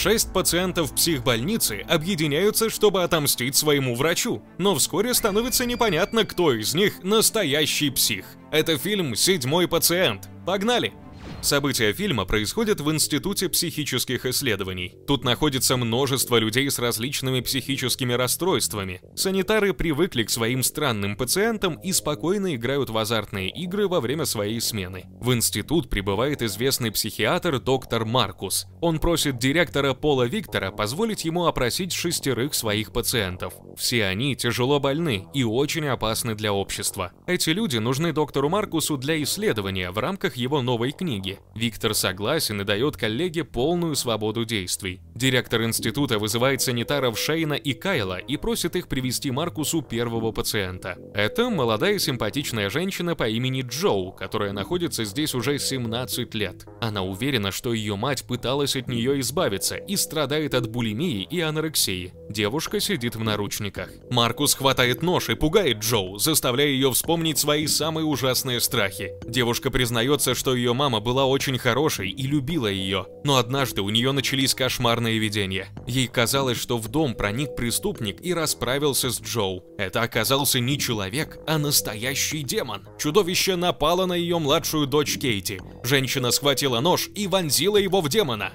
Шесть пациентов психбольницы объединяются, чтобы отомстить своему врачу, но вскоре становится непонятно, кто из них настоящий псих. Это фильм «Седьмой пациент». Погнали! События фильма происходят в Институте психических исследований. Тут находится множество людей с различными психическими расстройствами. Санитары привыкли к своим странным пациентам и спокойно играют в азартные игры во время своей смены. В институт прибывает известный психиатр доктор Маркус. Он просит директора Пола Виктора позволить ему опросить шестерых своих пациентов. Все они тяжело больны и очень опасны для общества. Эти люди нужны доктору Маркусу для исследования в рамках его новой книги, коллеги. Виктор согласен и дает коллеге полную свободу действий. Директор института вызывает санитаров Шейна и Кайла и просит их привести Маркусу первого пациента. Это молодая симпатичная женщина по имени Джоу, которая находится здесь уже 17 лет. Она уверена, что ее мать пыталась от нее избавиться и страдает от булимии и анорексии. Девушка сидит в наручниках. Маркус хватает нож и пугает Джоу, заставляя ее вспомнить свои самые ужасные страхи. Девушка признается, что ее мама была была очень хорошей и любила ее, но однажды у нее начались кошмарные видения. Ей казалось, что в дом проник преступник и расправился с Джоу. Это оказался не человек, а настоящий демон. Чудовище напало на ее младшую дочь Кейти. Женщина схватила нож и вонзила его в демона.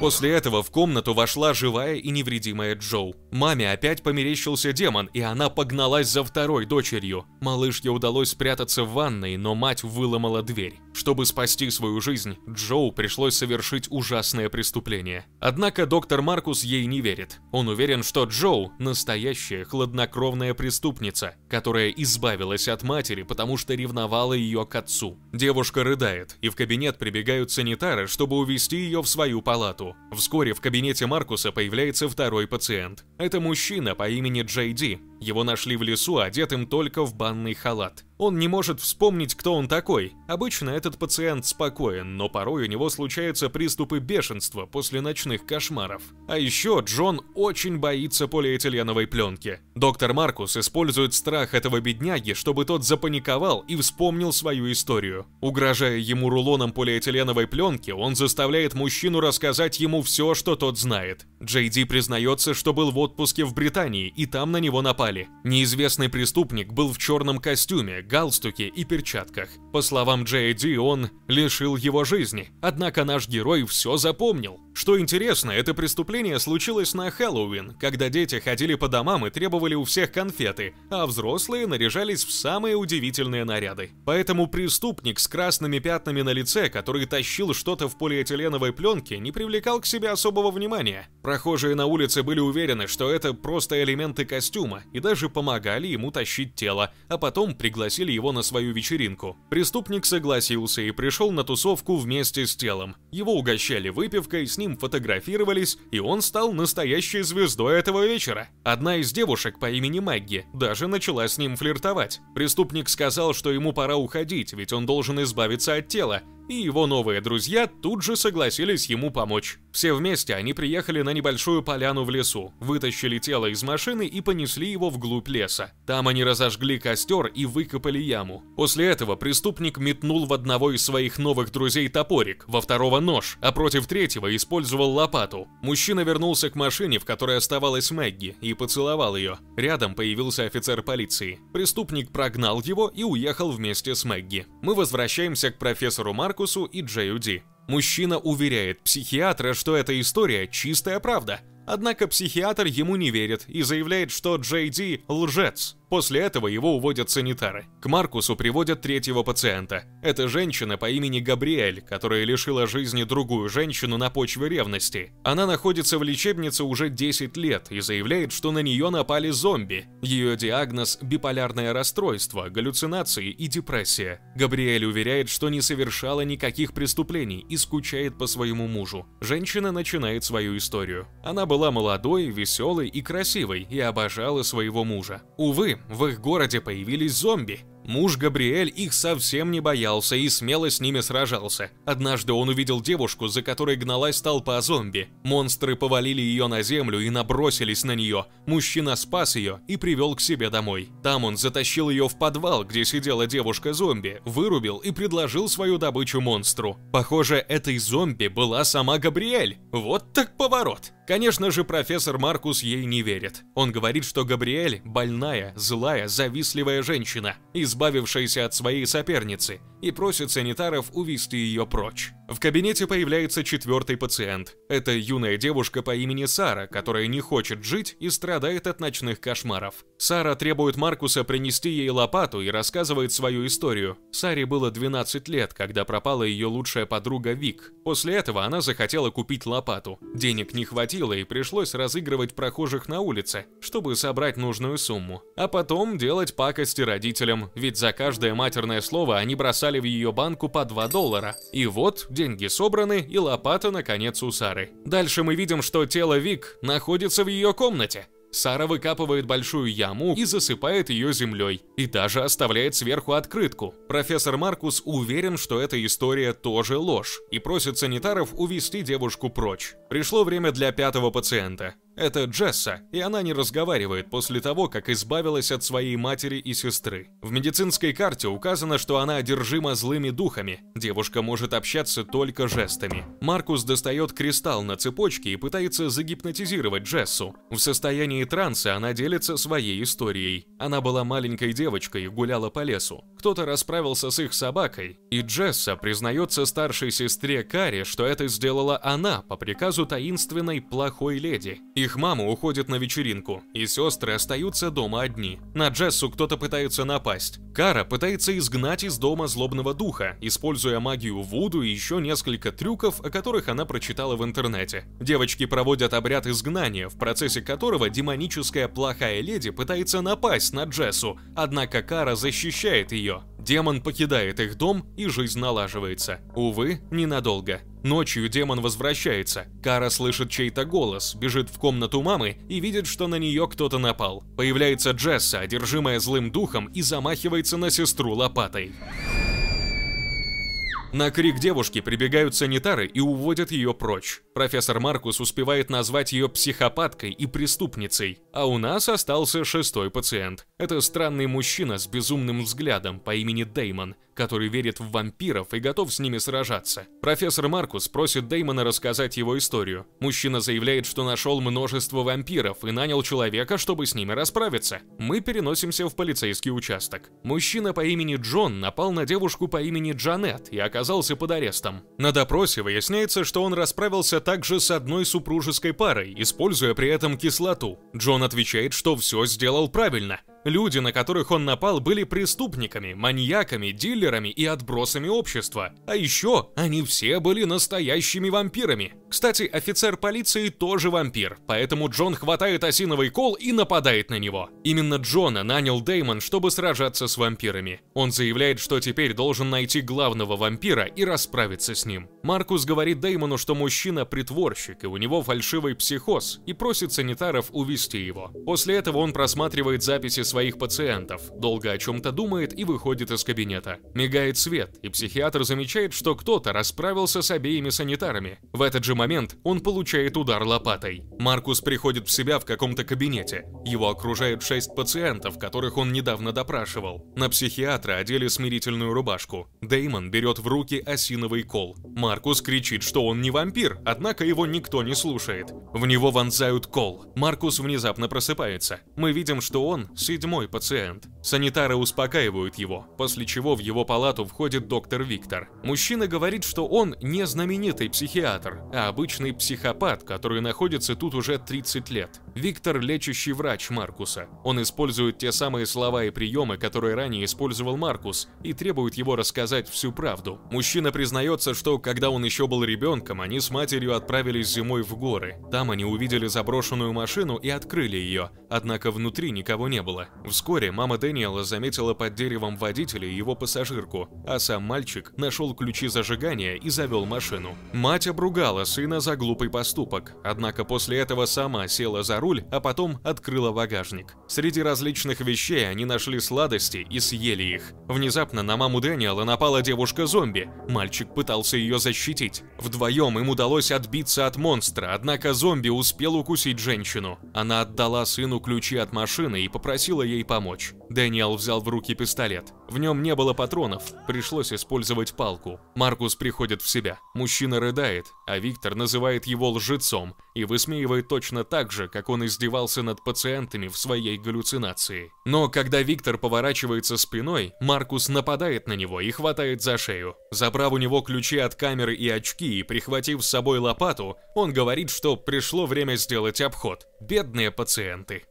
После этого в комнату вошла живая и невредимая Джоу. Маме опять померещился демон, и она погналась за второй дочерью. Малышке удалось спрятаться в ванной, но мать выломала дверь. Чтобы спасти свою жизнь, Джоу пришлось совершить ужасное преступление. Однако доктор Маркус ей не верит. Он уверен, что Джоу – настоящая хладнокровная преступница, которая избавилась от матери, потому что ревновала ее к отцу. Девушка рыдает, и в кабинет прибегают санитары, чтобы увести ее в свою палату. Вскоре в кабинете Маркуса появляется второй пациент. Это мужчина по имени Джей Ди, его нашли в лесу, одетым только в банный халат. Он не может вспомнить, кто он такой. Обычно этот пациент спокоен, но порой у него случаются приступы бешенства после ночных кошмаров. А еще Джон очень боится полиэтиленовой пленки. Доктор Маркус использует страх этого бедняги, чтобы тот запаниковал и вспомнил свою историю. Угрожая ему рулоном полиэтиленовой пленки, он заставляет мужчину рассказать ему все, что тот знает. Джей Ди признается, что был в отпуске в Британии, и там на него напали пропали. Неизвестный преступник был в черном костюме, галстуке и перчатках. По словам Джей Ди, он лишил его жизни, однако наш герой все запомнил. Что интересно, это преступление случилось на Хэллоуин, когда дети ходили по домам и требовали у всех конфеты, а взрослые наряжались в самые удивительные наряды. Поэтому преступник с красными пятнами на лице, который тащил что-то в полиэтиленовой пленке, не привлекал к себе особого внимания. Прохожие на улице были уверены, что это просто элементы костюма, и даже помогали ему тащить тело, а потом пригласили его на свою вечеринку. Преступник согласился и пришел на тусовку вместе с телом. Его угощали выпивкой, с ним фотографировались, и он стал настоящей звездой этого вечера. Одна из девушек по имени Мэгги даже начала с ним флиртовать. Преступник сказал, что ему пора уходить, ведь он должен избавиться от тела, и его новые друзья тут же согласились ему помочь. Все вместе они приехали на небольшую поляну в лесу, вытащили тело из машины и понесли его вглубь леса. Там они разожгли костер и выкопали яму. После этого преступник метнул в одного из своих новых друзей топорик, во второго нож, а против третьего использовал лопату. Мужчина вернулся к машине, в которой оставалась Мэгги, и поцеловал ее. Рядом появился офицер полиции. Преступник прогнал его и уехал вместе с Мэгги. Мы возвращаемся к профессору Маркусу и Джей Ди. Мужчина уверяет психиатра, что эта история чистая правда. Однако психиатр ему не верит и заявляет, что Джей Ди лжец. После этого его уводят санитары. К Маркусу приводят третьего пациента. Это женщина по имени Габриэль, которая лишила жизни другую женщину на почве ревности. Она находится в лечебнице уже 10 лет и заявляет, что на нее напали зомби. Ее диагноз – биполярное расстройство, галлюцинации и депрессия. Габриэль уверяет, что не совершала никаких преступлений и скучает по своему мужу. Женщина начинает свою историю. Она была молодой, веселой и красивой и обожала своего мужа. Увы, в их городе появились зомби. Муж Габриэль их совсем не боялся и смело с ними сражался. Однажды он увидел девушку, за которой гналась толпа зомби. Монстры повалили ее на землю и набросились на нее. Мужчина спас ее и привел к себе домой. Там он затащил ее в подвал, где сидела девушка-зомби, вырубил и предложил свою добычу монстру. Похоже, этой зомби была сама Габриэль. Вот так поворот! Конечно же, профессор Маркус ей не верит. Он говорит, что Габриэль – больная, злая, завистливая женщина, избавившаяся от своей соперницы, и просит санитаров увести ее прочь. В кабинете появляется четвертый пациент. Это юная девушка по имени Сара, которая не хочет жить и страдает от ночных кошмаров. Сара требует Маркуса принести ей лопату и рассказывает свою историю. Саре было 12 лет, когда пропала ее лучшая подруга Вик. После этого она захотела купить лопату. Денег не хватило и пришлось разыгрывать прохожих на улице, чтобы собрать нужную сумму. А потом делать пакости родителям, ведь за каждое матерное слово они бросали бросали в ее банку по 2 доллара. И вот, деньги собраны, и лопата наконец у Сары. Дальше мы видим, что тело Вик находится в ее комнате. Сара выкапывает большую яму и засыпает ее землей. И даже оставляет сверху открытку. Профессор Маркус уверен, что эта история тоже ложь, и просит санитаров увести девушку прочь. Пришло время для пятого пациента. Это Джесса, и она не разговаривает после того, как избавилась от своей матери и сестры. В медицинской карте указано, что она одержима злыми духами. Девушка может общаться только жестами. Маркус достает кристалл на цепочке и пытается загипнотизировать Джессу. В состоянии транса она делится своей историей. Она была маленькой девочкой и гуляла по лесу. Кто-то расправился с их собакой, и Джесса признается старшей сестре Кари, что это сделала она по приказу таинственной плохой леди. Их их мама уходит на вечеринку, и сестры остаются дома одни. На Джессу кто-то пытается напасть. Кара пытается изгнать из дома злобного духа, используя магию Вуду и еще несколько трюков, о которых она прочитала в интернете. Девочки проводят обряд изгнания, в процессе которого демоническая плохая леди пытается напасть на Джессу, однако Кара защищает ее. Демон покидает их дом, и жизнь налаживается. Увы, ненадолго. Ночью демон возвращается. Кара слышит чей-то голос, бежит в комнату мамы и видит, что на нее кто-то напал. Появляется Джесса, одержимая злым духом, и замахивается на сестру лопатой. На крик девушки прибегают санитары и уводят ее прочь. Профессор Маркус успевает назвать ее психопаткой и преступницей. А у нас остался шестой пациент. Это странный мужчина с безумным взглядом по имени Деймон, который верит в вампиров и готов с ними сражаться. Профессор Маркус просит Деймона рассказать его историю. Мужчина заявляет, что нашел множество вампиров и нанял человека, чтобы с ними расправиться. Мы переносимся в полицейский участок. Мужчина по имени Джон напал на девушку по имени Джанет и оказался под арестом. На допросе выясняется, что он расправился также с одной супружеской парой, используя при этом кислоту. Джон отвечает, что все сделал правильно, Люди, на которых он напал, были преступниками, маньяками, дилерами и отбросами общества. А еще они все были настоящими вампирами. Кстати, офицер полиции тоже вампир, поэтому Джон хватает осиновый кол и нападает на него. Именно Джона нанял Деймон, чтобы сражаться с вампирами. Он заявляет, что теперь должен найти главного вампира и расправиться с ним. Маркус говорит Деймону, что мужчина притворщик и у него фальшивый психоз, и просит санитаров увести его. После этого он просматривает записи своих пациентов, долго о чем-то думает и выходит из кабинета. Мигает свет, и психиатр замечает, что кто-то расправился с обеими санитарами. В этот же момент он получает удар лопатой. Маркус приходит в себя в каком-то кабинете. Его окружают шесть пациентов, которых он недавно допрашивал. На психиатра одели смирительную рубашку. Деймон берет в руки осиновый кол. Маркус кричит, что он не вампир, однако его никто не слушает. В него вонзают кол. Маркус внезапно просыпается. Мы видим, что он седьмой пациент. Санитары успокаивают его, после чего в его палату входит доктор Виктор. Мужчина говорит, что он не знаменитый психиатр, а обычный психопат, который находится тут уже 30 лет. Виктор – лечащий врач Маркуса. Он использует те самые слова и приемы, которые ранее использовал Маркус, и требует его рассказать всю правду. Мужчина признается, что когда он еще был ребенком, они с матерью отправились зимой в горы. Там они увидели заброшенную машину и открыли ее, однако внутри никого не было. Вскоре мама Дэниела заметила под деревом водителя и его пассажирку, а сам мальчик нашел ключи зажигания и завел машину. Мать обругала сына за глупый поступок, однако после этого сама села за руль, а потом открыла багажник. Среди различных вещей они нашли сладости и съели их. Внезапно на маму Дэниела напала девушка-зомби. Мальчик пытался ее защитить. Вдвоем им удалось отбиться от монстра, однако зомби успел укусить женщину. Она отдала сыну ключи от машины и попросила ей помочь. Дэниел взял в руки пистолет. В нем не было патронов, пришлось использовать палку. Маркус приходит в себя. Мужчина рыдает, а Виктор называет его лжецом и высмеивает точно так же, как он издевался над пациентами в своей галлюцинации. Но когда Виктор поворачивается спиной, Маркус нападает на него и хватает за шею. Забрав у него ключи от камеры и очки и прихватив с собой лопату, он говорит, что пришло время сделать обход. Бедные пациенты.